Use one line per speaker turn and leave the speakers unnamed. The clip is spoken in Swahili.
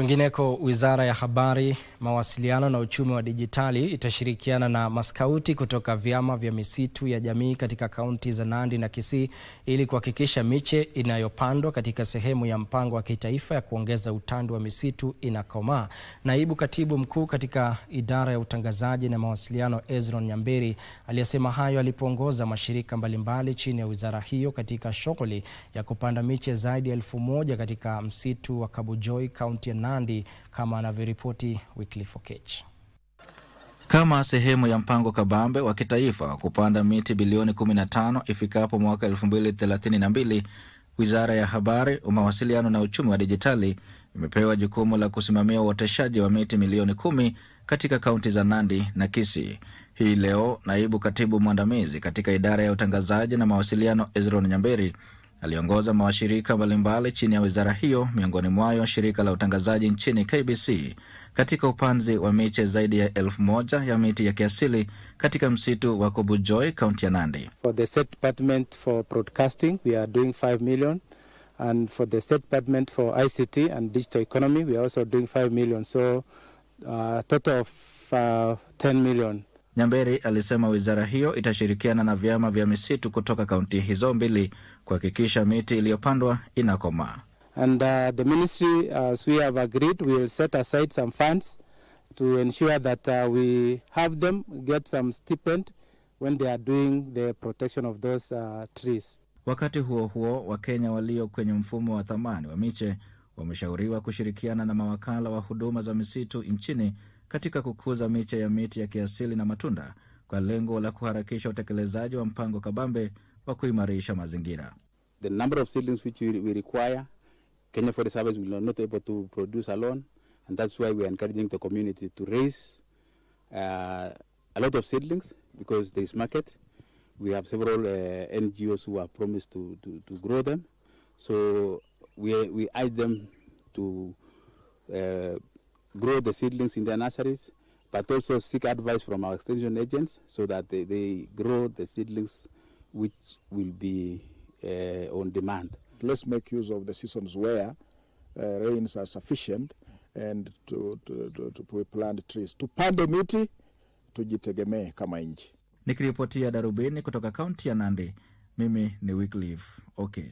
Kwingineko, wizara ya habari, mawasiliano na uchumi wa dijitali itashirikiana na maskauti kutoka vyama vya misitu ya jamii katika kaunti za Nandi na Kisii ili kuhakikisha miche inayopandwa katika sehemu ya mpango wa kitaifa ya kuongeza utandu wa misitu inakomaa. Naibu katibu mkuu katika idara ya utangazaji na mawasiliano Ezron Nyamberi aliyesema hayo alipoongoza mashirika mbalimbali chini ya wizara hiyo katika shughuli ya kupanda miche zaidi ya elfu moja katika msitu wa Kabujoi kaunti ya Nandi, kama anavyoripoti Wycliffe Okech.
Kama sehemu ya mpango kabambe wa kitaifa wa kupanda miti bilioni 15 ifikapo mwaka 2032, Wizara ya Habari, Mawasiliano na Uchumi wa Dijitali imepewa jukumu la kusimamia uoteshaji wa miti milioni kumi katika kaunti za Nandi na Kisii. Hii leo naibu katibu mwandamizi katika idara ya utangazaji na mawasiliano Ezron Nyamberi aliongoza mawashirika mbalimbali chini ya wizara hiyo, miongoni mwayo shirika la utangazaji nchini KBC katika upanzi wa miche zaidi ya elfu moja ya miti ya kiasili katika msitu wa Kobujoi, kaunti ya Nandi.
For the State Department for Broadcasting we are doing 5 million and for the State Department for ICT and Digital Economy we are also doing 5 million so uh, total of uh, 10 million
Nyamberi alisema wizara hiyo itashirikiana na vyama vya misitu kutoka kaunti hizo mbili kuhakikisha miti iliyopandwa inakomaa.
And uh, the ministry as uh, we have agreed we will set aside some funds to ensure that uh, we have them get
some stipend when they are doing the protection of those uh, trees. Wakati huo huo, Wakenya walio kwenye mfumo wa thamani wa miche wameshauriwa kushirikiana na mawakala wa huduma za misitu nchini katika kukuza miche ya miti ya kiasili na matunda kwa lengo la kuharakisha utekelezaji wa mpango kabambe wa kuimarisha mazingira.
The number of seedlings which we require, Kenya Forest Service will not able to produce alone, and that's why we are encouraging the community to raise uh, a lot of seedlings because there is market. We have several uh, NGOs who promised to, to, to grow them. So we, we urge them to uh, grow the seedlings in their nurseries, but also seek advice from our extension agents so that they, they grow the seedlings which will be uh, on demand. Let's make use of the seasons where uh, rains are sufficient and to, to, to, to plant trees. Tupande miti tujitegemee
kama nchi. Nikiripotia Darubini kutoka kaunti ya Nandi, mimi ni Wycliffe Okay.